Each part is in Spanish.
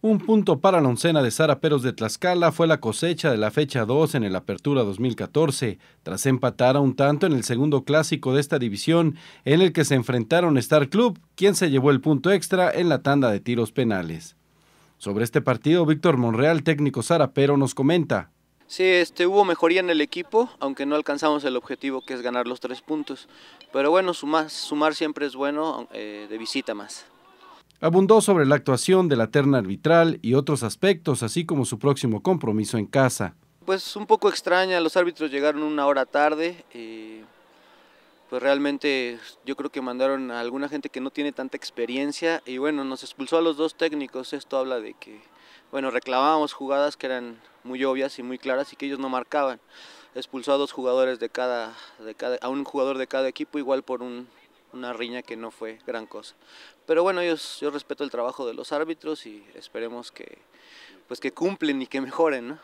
Un punto para la oncena de Sara Peros de Tlaxcala fue la cosecha de la fecha 2 en el Apertura 2014, tras empatar a un tanto en el segundo clásico de esta división, en el que se enfrentaron Star Club, quien se llevó el punto extra en la tanda de tiros penales. Sobre este partido, Víctor Monreal, técnico Sara Pero, nos comenta. Sí, este, hubo mejoría en el equipo, aunque no alcanzamos el objetivo que es ganar los tres puntos. Pero bueno, sumar, siempre es bueno, eh, de visita más. Abundó sobre la actuación de la terna arbitral y otros aspectos, así como su próximo compromiso en casa. Pues un poco extraña, los árbitros llegaron una hora tarde, eh, pues realmente yo creo que mandaron a alguna gente que no tiene tanta experiencia y bueno, nos expulsó a los dos técnicos, esto habla de que, bueno, reclamábamos jugadas que eran muy obvias y muy claras y que ellos no marcaban expulsó a dos jugadores de cada, de cada, a un jugador de cada equipo igual por un una riña que no fue gran cosa. Pero bueno, yo, yo respeto el trabajo de los árbitros y esperemos que, pues que cumplen y que mejoren.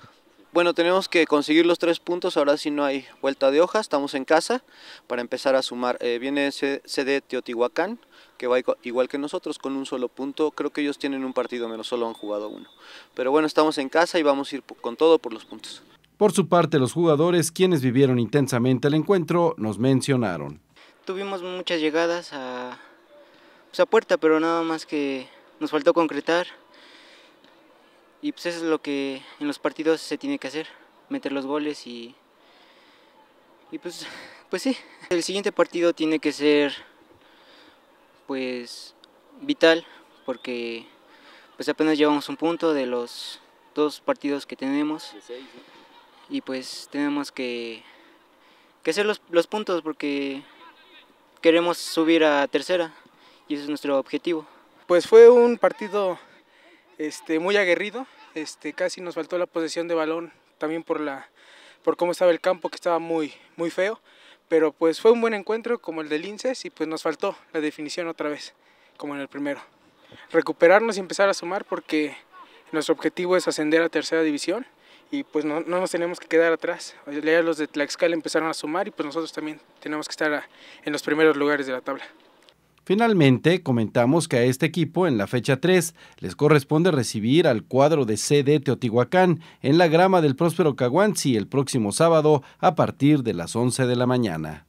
Bueno, tenemos que conseguir los tres puntos, ahora sí no hay vuelta de hoja, estamos en casa para empezar a sumar. Eh, viene CD Teotihuacán, que va igual que nosotros, con un solo punto. Creo que ellos tienen un partido menos, solo han jugado uno. Pero bueno, estamos en casa y vamos a ir con todo por los puntos. Por su parte, los jugadores, quienes vivieron intensamente el encuentro, nos mencionaron tuvimos muchas llegadas pues, a, puerta, pero nada más que nos faltó concretar. Y pues eso es lo que en los partidos se tiene que hacer, meter los goles y, y pues, pues sí. El siguiente partido tiene que ser pues vital porque pues apenas llevamos un punto de los dos partidos que tenemos y pues tenemos que, que hacer los, los puntos porque queremos subir a tercera y ese es nuestro objetivo. Pues fue un partido este, muy aguerrido, este, casi nos faltó la posesión de balón también por, la, por cómo estaba el campo, que estaba muy, muy feo, pero pues fue un buen encuentro como el del Linces y pues nos faltó la definición otra vez, como en el primero. Recuperarnos y empezar a sumar porque nuestro objetivo es ascender a tercera división y pues no, nos tenemos que quedar atrás. Ya los de Tlaxcala empezaron a sumar y pues nosotros también tenemos que estar en los primeros lugares de la tabla. Finalmente, comentamos que a este equipo en la fecha 3 les corresponde recibir al cuadro de CD Teotihuacán en la grama del Próspero Caguanzi el próximo sábado a partir de las 11 de la mañana.